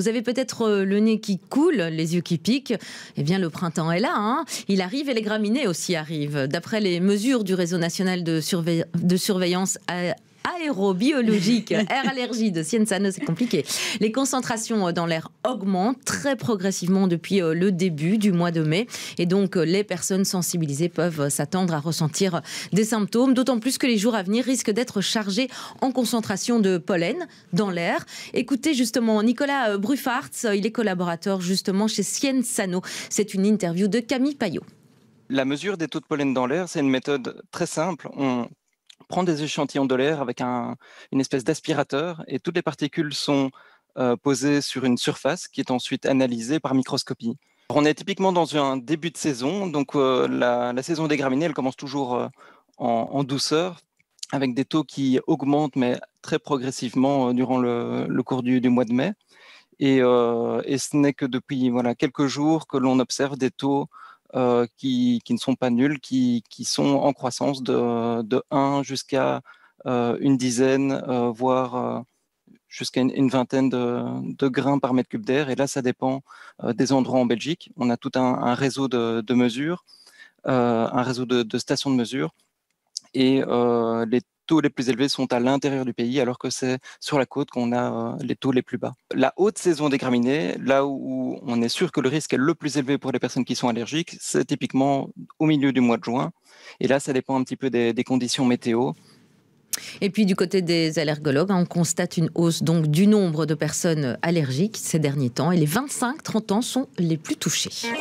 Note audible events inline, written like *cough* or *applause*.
Vous avez peut-être euh, le nez qui coule, les yeux qui piquent. Eh bien, le printemps est là. Hein. Il arrive et les graminées aussi arrivent. D'après les mesures du réseau national de, surveillance euh, aérobiologique, *laughs* air allergie de Sienzano, c'est compliqué. Les concentrations euh, dans l'air augmentent très progressivement depuis euh, le début du mois de mai. Et donc, euh, les personnes sensibilisées peuvent s'attendre à ressentir des symptômes, d'autant plus que les jours à venir risquent d'être chargés en concentration de pollen dans l'air. Écoutez justement Nicolas bruffart, il est collaborateur justement chez Sienzano. C'est une interview de Camille Payot. La mesure des taux de pollen dans l'air, c'est une méthode très simple. On prend des échantillons de l'air avec une espèce d'aspirateur et toutes les particules sont euh, posées sur une surface qui est ensuite analysée par microscopie. on est typiquement dans un début de saison, donc euh, la, saison des graminées, commence toujours euh, en, douceur, avec des taux qui augmentent, mais très progressivement durant le, cours du, mois de mai. Et, et ce n'est que depuis voilà, quelques jours que l'on observe des taux euh, qui, ne sont pas nuls, qui, sont en croissance de, 1 euh, euh, jusqu'à une dizaine, voire jusqu'à une, vingtaine de, grains par mètre cube d'air. Et là, ça dépend des endroits en Belgique. On a tout un, réseau de, de mesures, un réseau de, stations de mesure et euh, les taux les plus élevés sont à l'intérieur du pays, alors que c'est sur la côte qu'on a euh, les taux les plus bas. La haute saison des graminées, là où on est sûr que le risque est le plus élevé pour les personnes qui sont allergiques, c'est typiquement au milieu du mois de juin. Et là, ça dépend un petit peu des, conditions météo. Et puis du côté des allergologues, hein, on constate une hausse donc du nombre de personnes allergiques ces derniers temps et les 25-30 ans sont les plus touchés.